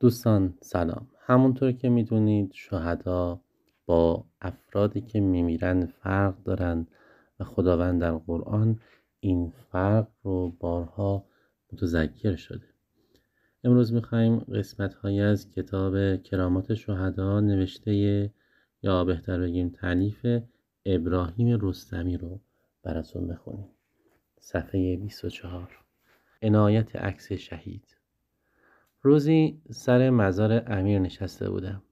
دوستان سلام همونطور که میدونید شهدا با افرادی که میمیرن فرق دارن و خداوند در قرآن این فرق رو بارها متذکر شده امروز میخواییم قسمت های از کتاب کرامات شهدا نوشته یا بهتر بگیم تعلیف ابراهیم رستمی رو براتون بخونیم صفحه 24 عنایت عکس شهید روزی سر مزار امیر نشسته بودم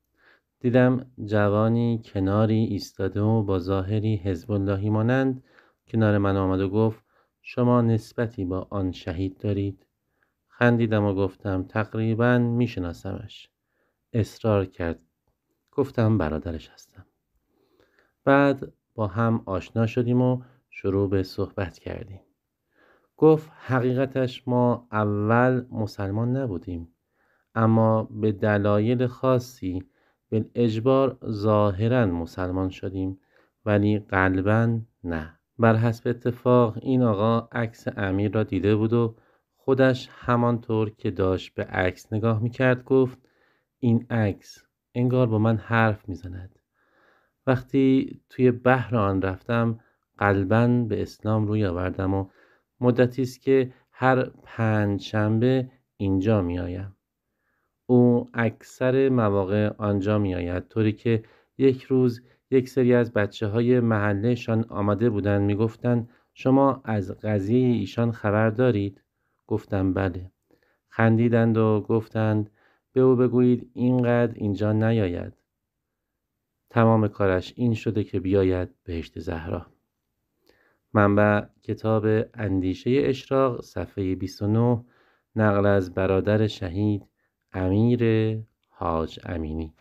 دیدم جوانی کناری ایستاده و با ظاهری حزب اللهی مانند کنار من آمد و گفت شما نسبتی با آن شهید دارید خندیدم و گفتم تقریبا میشناسمش اصرار کرد گفتم برادرش هستم بعد با هم آشنا شدیم و شروع به صحبت کردیم گفت حقیقتش ما اول مسلمان نبودیم اما به دلایل خاصی به اجبار ظاهرا مسلمان شدیم ولی قلبا نه بر حسب اتفاق این آقا عکس امیر را دیده بود و خودش همانطور که داشت به عکس نگاه میکرد گفت این عکس انگار با من حرف میزند وقتی توی بحر آن رفتم قلبا به اسلام روی آوردم و مدتی است که هر پنج شنبه اینجا میآیم اکثر مواقع آنجا می آید طوری که یک روز یک سری از بچه های محلهشان آمده بودند می شما از قضیه ایشان خبر دارید؟ گفتم بله خندیدند و گفتند به او بگویید اینقدر اینجا نیاید تمام کارش این شده که بیاید بهشت زهرا منبع کتاب اندیشه اشراق صفحه 29 نقل از برادر شهید امیر حاج امینی